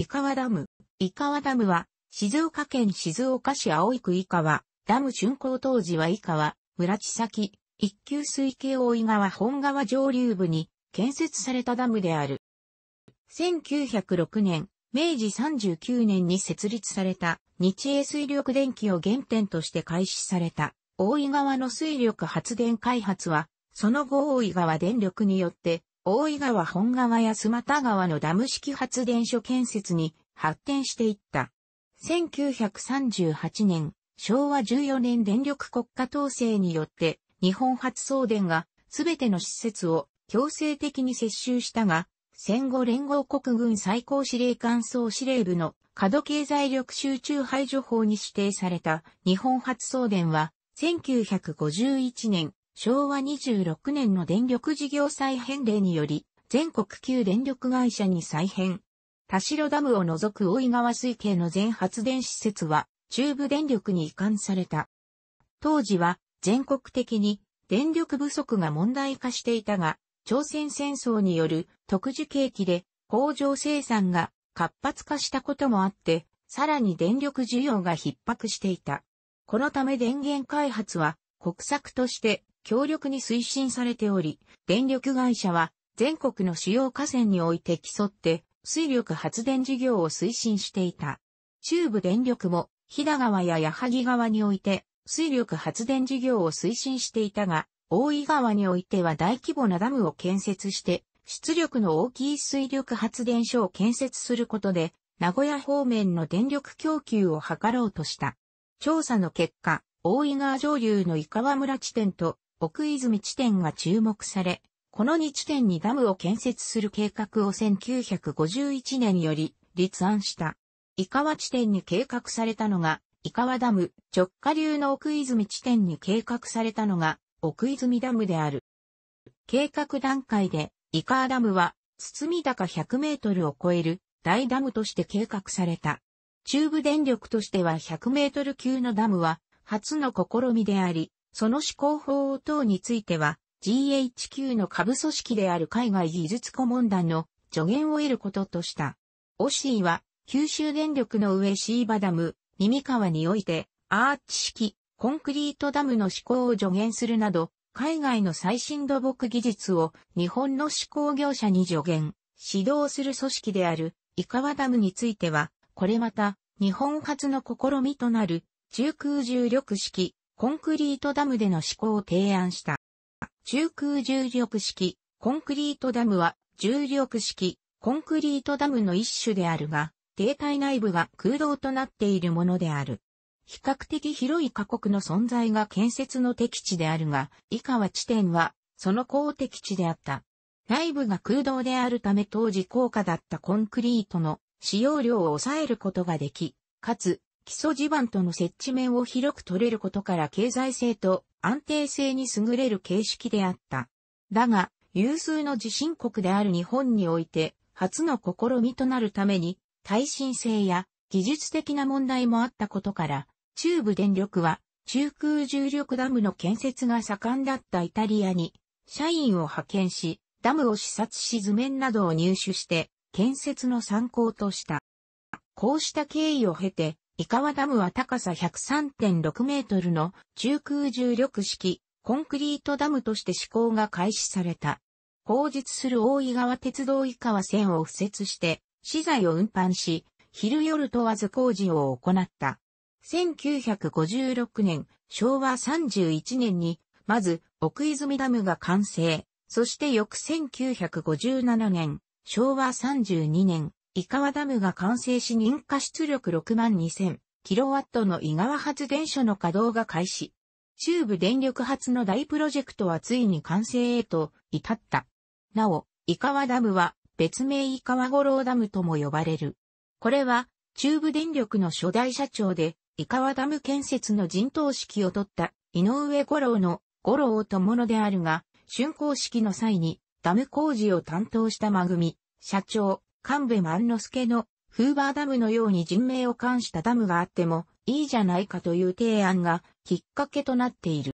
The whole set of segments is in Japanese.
伊川ダム。伊川ダムは、静岡県静岡市青井区伊川、ダム竣工当時は伊川、村地先、一級水系大井川本川上流部に建設されたダムである。1906年、明治39年に設立された日英水力電気を原点として開始された大井川の水力発電開発は、その後大井川電力によって大井川本川や須又川のダム式発電所建設に発展していった。1938年、昭和14年電力国家統制によって日本発送電がすべての施設を強制的に接収したが、戦後連合国軍最高司令官総司令部の過度経済力集中排除法に指定された日本発送電は1951年昭和26年の電力事業再編令により、全国旧電力会社に再編。田代ダムを除く大井川水系の全発電施設は、中部電力に移管された。当時は、全国的に電力不足が問題化していたが、朝鮮戦争による特殊景気で工場生産が活発化したこともあって、さらに電力需要が逼迫していた。このため電源開発は国策として強力に推進されており、電力会社は全国の主要河川において競って水力発電事業を推進していた。中部電力も飛騨川や矢作川において水力発電事業を推進していたが、大井川においては大規模なダムを建設して出力の大きい水力発電所を建設することで名古屋方面の電力供給を図ろうとした。調査の結果、大井川上流の伊川村地点と奥泉地点が注目され、この2地点にダムを建設する計画を1951年より立案した。伊川地点に計画されたのが、伊川ダム、直下流の奥泉地点に計画されたのが、奥泉ダムである。計画段階で、伊川ダムは、堤高100メートルを超える大ダムとして計画された。中部電力としては100メートル級のダムは、初の試みであり、その思考法等については、GHQ の下部組織である海外技術顧問団の助言を得ることとした。オシーは、九州電力の上シーバダム、耳川において、アーチ式、コンクリートダムの思考を助言するなど、海外の最新土木技術を日本の施工業者に助言、指導する組織である、伊川ダムについては、これまた、日本初の試みとなる、中空重力式、コンクリートダムでの施行を提案した。中空重力式、コンクリートダムは重力式、コンクリートダムの一種であるが、停体内部が空洞となっているものである。比較的広い過酷の存在が建設の敵地であるが、以下は地点は、その公的地であった。内部が空洞であるため当時高価だったコンクリートの使用量を抑えることができ、かつ基礎地盤との設置面を広く取れることから経済性と安定性に優れる形式であった。だが、有数の地震国である日本において、初の試みとなるために、耐震性や技術的な問題もあったことから、中部電力は中空重力ダムの建設が盛んだったイタリアに、社員を派遣し、ダムを視察し図面などを入手して、建設の参考とした。こうした経緯を経て、伊川ダムは高さ103.6メートルの中空重力式コンクリートダムとして施行が開始された。工実する大井川鉄道伊川線を敷設して、資材を運搬し、昼夜問わず工事を行った。1956年、昭和31年に、まず奥泉ダムが完成、そして翌1957年、昭和32年、伊川ダムが完成し認可出力6万2000キロワットの伊川発電所の稼働が開始。中部電力発の大プロジェクトはついに完成へと至った。なお、伊川ダムは別名伊川五郎ダムとも呼ばれる。これは中部電力の初代社長で伊川ダム建設の陣頭指揮を取った井上五郎の五郎とものであるが、竣工式の際にダム工事を担当したま組、社長、神部万之助のフーバーダムのように人命を冠したダムがあってもいいじゃないかという提案がきっかけとなっている。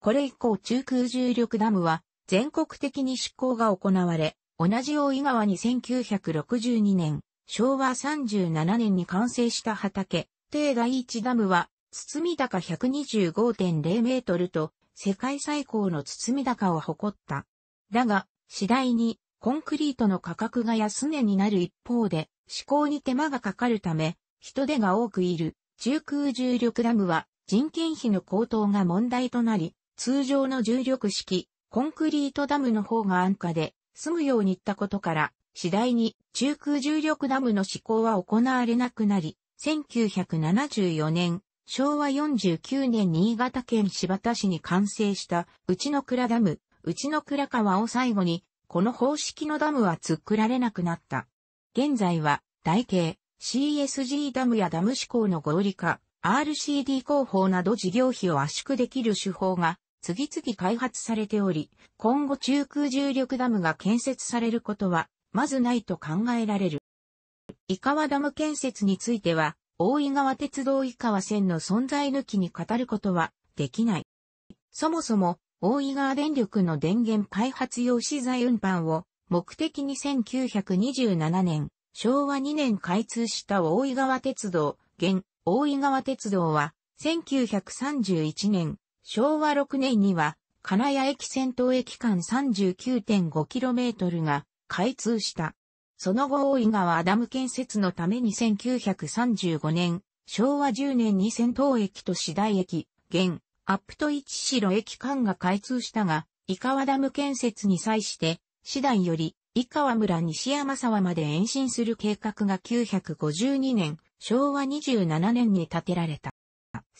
これ以降中空重力ダムは全国的に執行が行われ、同じ大井川に1962年、昭和37年に完成した畑、定第一ダムは、堤高125.0メートルと、世界最高の堤高を誇った。だが、次第に、コンクリートの価格が安値になる一方で、施工に手間がかかるため、人手が多くいる中空重力ダムは人件費の高騰が問題となり、通常の重力式コンクリートダムの方が安価で済むようにいったことから、次第に中空重力ダムの施工は行われなくなり、1974年、昭和49年新潟県柴田市に完成した内野倉ダム、内野倉川を最後にこの方式のダムは作られなくなった。現在は、台形、CSG ダムやダム志向の合理化、RCD 工法など事業費を圧縮できる手法が次々開発されており、今後中空重力ダムが建設されることは、まずないと考えられる。伊川ダム建設については、大井川鉄道伊川線の存在抜きに語ることはできない。そもそも大井川電力の電源開発用資材運搬を目的に1927年、昭和2年開通した大井川鉄道、現大井川鉄道は1931年、昭和6年には金谷駅先頭駅間 39.5km が開通した。その後大井川アダム建設のために1935年、昭和10年に先頭駅と次第駅、現アップト市城駅間が開通したが、伊川ダム建設に際して、次第より、伊川村西山沢まで延伸する計画が952年、昭和27年に建てられた。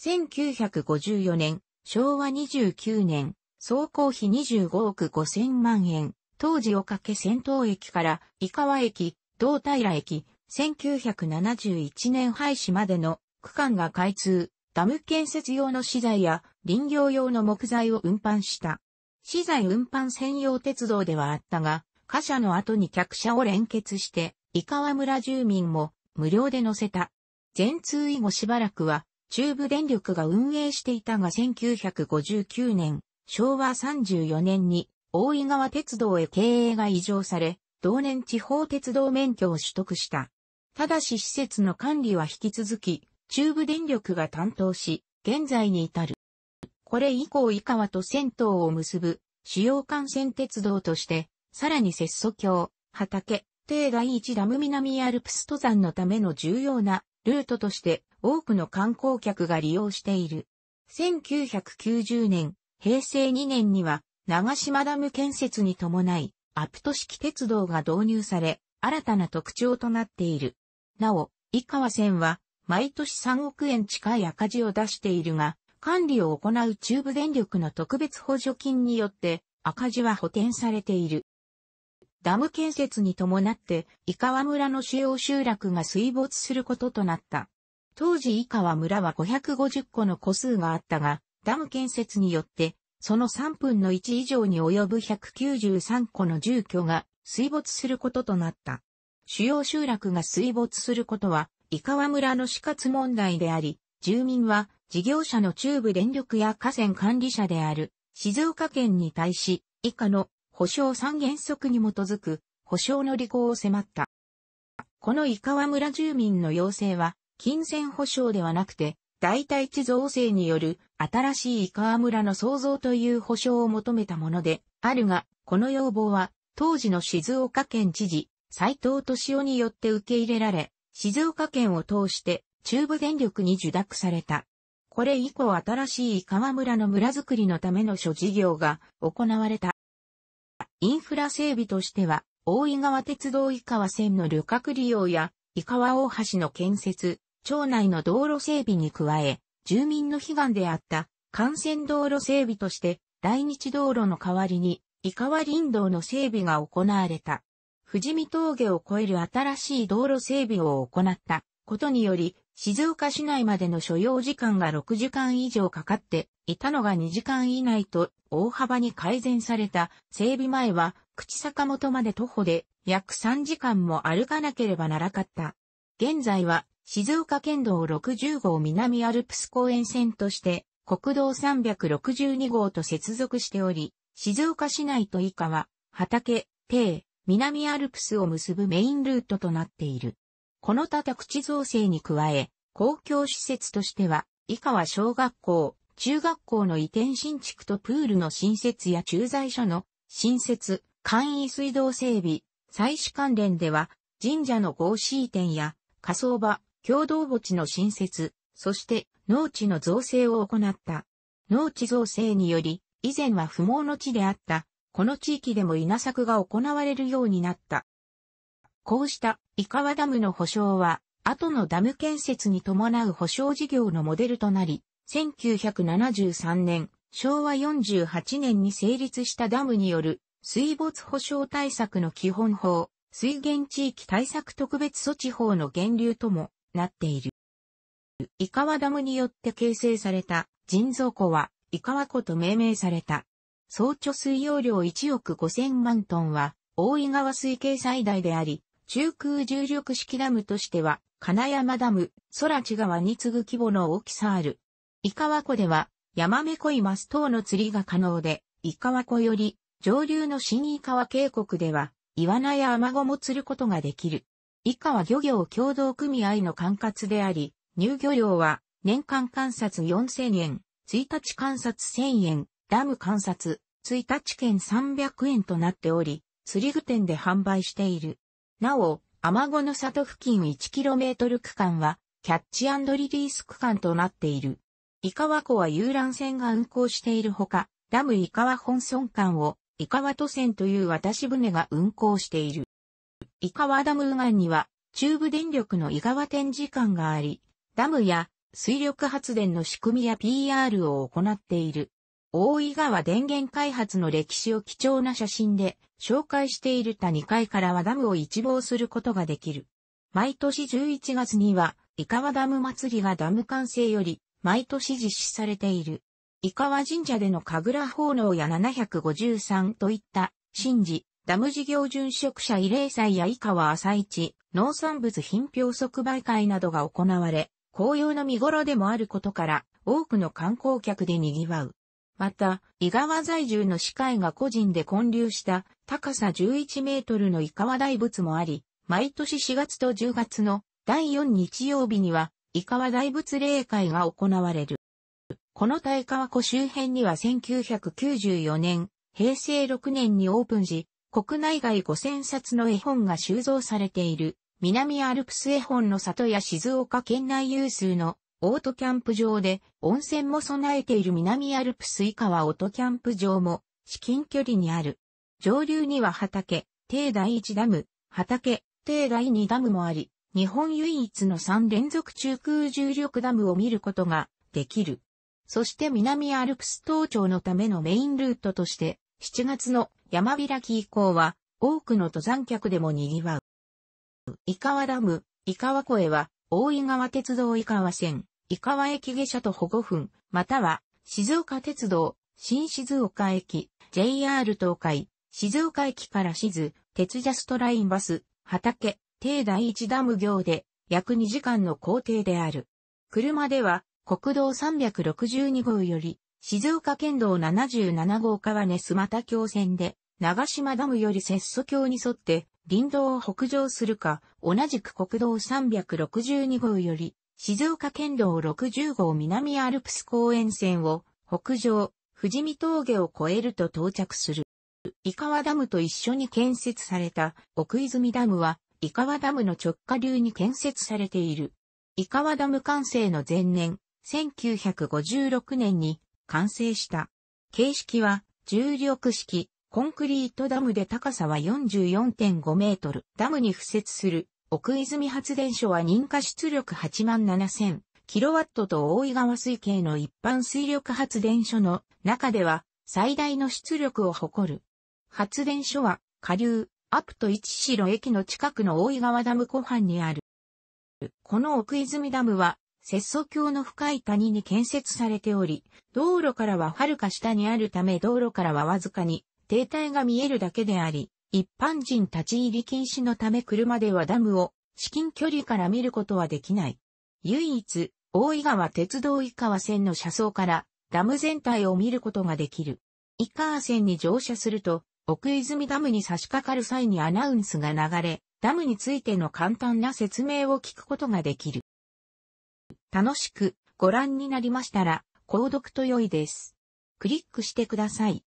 1954年、昭和29年、総工費25億5000万円、当時をかけ先頭駅から伊川駅、道平駅、1971年廃止までの区間が開通。ダム建設用の資材や林業用の木材を運搬した。資材運搬専用鉄道ではあったが、貨車の後に客車を連結して、伊川村住民も無料で乗せた。全通以後しばらくは、中部電力が運営していたが1959年、昭和34年に大井川鉄道へ経営が移譲され、同年地方鉄道免許を取得した。ただし施設の管理は引き続き、中部電力が担当し、現在に至る。これ以降井川と銭湯を結ぶ主要幹線鉄道として、さらに節蘇橋、畑、定第一ダム南アルプス登山のための重要なルートとして多くの観光客が利用している。1990年、平成2年には長島ダム建設に伴い、アプト式鉄道が導入され、新たな特徴となっている。なお、井川線は毎年3億円近い赤字を出しているが、管理を行う中部電力の特別補助金によって赤字は補填されている。ダム建設に伴って、伊川村の主要集落が水没することとなった。当時伊川村は550個の個数があったが、ダム建設によって、その3分の1以上に及ぶ193個の住居が水没することとなった。主要集落が水没することは、井川村の死活問題であり、住民は事業者の中部電力や河川管理者である静岡県に対し、以下の保障三原則に基づく保障の履行を迫った。この井川村住民の要請は、金銭保障ではなくて、代替地造成による新しい井川村の創造という保障を求めたもので、あるが、この要望は、当時の静岡県知事、斉藤敏夫によって受け入れられ、静岡県を通して中部電力に受諾された。これ以降新しい川村の村づくりのための諸事業が行われた。インフラ整備としては、大井川鉄道井川線の旅客利用や、井川大橋の建設、町内の道路整備に加え、住民の悲願であった幹線道路整備として、来日道路の代わりに、井川林道の整備が行われた。富士見峠を越える新しい道路整備を行ったことにより、静岡市内までの所要時間が6時間以上かかっていたのが2時間以内と大幅に改善された整備前は口坂本まで徒歩で約3時間も歩かなければならなかった。現在は静岡県道60号南アルプス公園線として国道362号と接続しており、静岡市内と以下は畑、邸、南アルプスを結ぶメインルートとなっている。この他宅地造成に加え、公共施設としては、以下は小学校、中学校の移転新築とプールの新設や駐在所の新設、簡易水道整備、祭祀関連では、神社の合祀移転や、火葬場、共同墓地の新設、そして農地の造成を行った。農地造成により、以前は不毛の地であったこの地域でも稲作が行われるようになった。こうした伊川ダムの保証は、後のダム建設に伴う保証事業のモデルとなり、1973年、昭和48年に成立したダムによる水没保障対策の基本法、水源地域対策特別措置法の源流ともなっている。伊川ダムによって形成された人造湖は伊川湖と命名された。総貯水容量1億5000万トンは、大井川水系最大であり、中空重力式ダムとしては、金山ダム、空地川に次ぐ規模の大きさある。伊川湖では、ヤマメコイマス等の釣りが可能で、伊川湖より、上流の新伊川渓谷では、イワナやアマゴも釣ることができる。伊川漁業協同組合の管轄であり、入漁料は年間観察4000円、1日観察1000円、ダム観察、1日券300円となっており、釣り具店で販売している。なお、アマゴの里付近 1km 区間は、キャッチリリース区間となっている。伊川湖は遊覧船が運航しているほか、ダム伊川本村間を、伊川渡船という渡し船が運航している。伊川ダム右岸には、中部電力の伊川展示館があり、ダムや水力発電の仕組みや PR を行っている。大井川電源開発の歴史を貴重な写真で紹介している他2階からはダムを一望することができる。毎年11月には、伊川ダム祭りがダム完成より、毎年実施されている。伊川神社での神楽奉納や753といった、神事、ダム事業殉職者慰霊祭や伊川朝市、農産物品評即売会などが行われ、紅葉の見頃でもあることから、多くの観光客で賑わう。また、井川在住の司会が個人で建立した高さ11メートルの井川大仏もあり、毎年4月と10月の第4日曜日には、井川大仏霊会が行われる。この大川湖周辺には1994年、平成6年にオープンし、国内外5000冊の絵本が収蔵されている、南アルプス絵本の里や静岡県内有数のオートキャンプ場で温泉も備えている南アルプス以下はオートキャンプ場も至近距離にある。上流には畑、帝第1ダム、畑、帝第2ダムもあり、日本唯一の3連続中空重力ダムを見ることができる。そして南アルプス登頂のためのメインルートとして、7月の山開き以降は多くの登山客でも賑わう。伊川ダム、伊川越は大井川鉄道井川線、伊川駅下車徒歩5分、または、静岡鉄道、新静岡駅、JR 東海、静岡駅から静、鉄ジャストラインバス、畑、定第一ダム行で、約2時間の行程である。車では、国道362号より、静岡県道77号川根須又橋線で、長島ダムより節蘇橋に沿って、林道を北上するか、同じく国道362号より、静岡県道60号南アルプス公園線を北上、富士見峠を越えると到着する。伊川ダムと一緒に建設された奥泉ダムは、伊川ダムの直下流に建設されている。伊川ダム完成の前年、1956年に完成した。形式は重力式、コンクリートダムで高さは44.5メートル。ダムに付設する奥泉発電所は認可出力8万7000キロワットと大井川水系の一般水力発電所の中では最大の出力を誇る。発電所は下流、アプト一城駅の近くの大井川ダム湖畔にある。この奥泉ダムは、節素橋の深い谷に建設されており、道路からははるか下にあるため道路からはわずかに停滞が見えるだけであり、一般人立ち入り禁止のため車ではダムを至近距離から見ることはできない。唯一、大井川鉄道井川線の車窓からダム全体を見ることができる。井川線に乗車すると、奥泉ダムに差し掛かる際にアナウンスが流れ、ダムについての簡単な説明を聞くことができる。楽しくご覧になりましたら、購読と良いです。クリックしてください。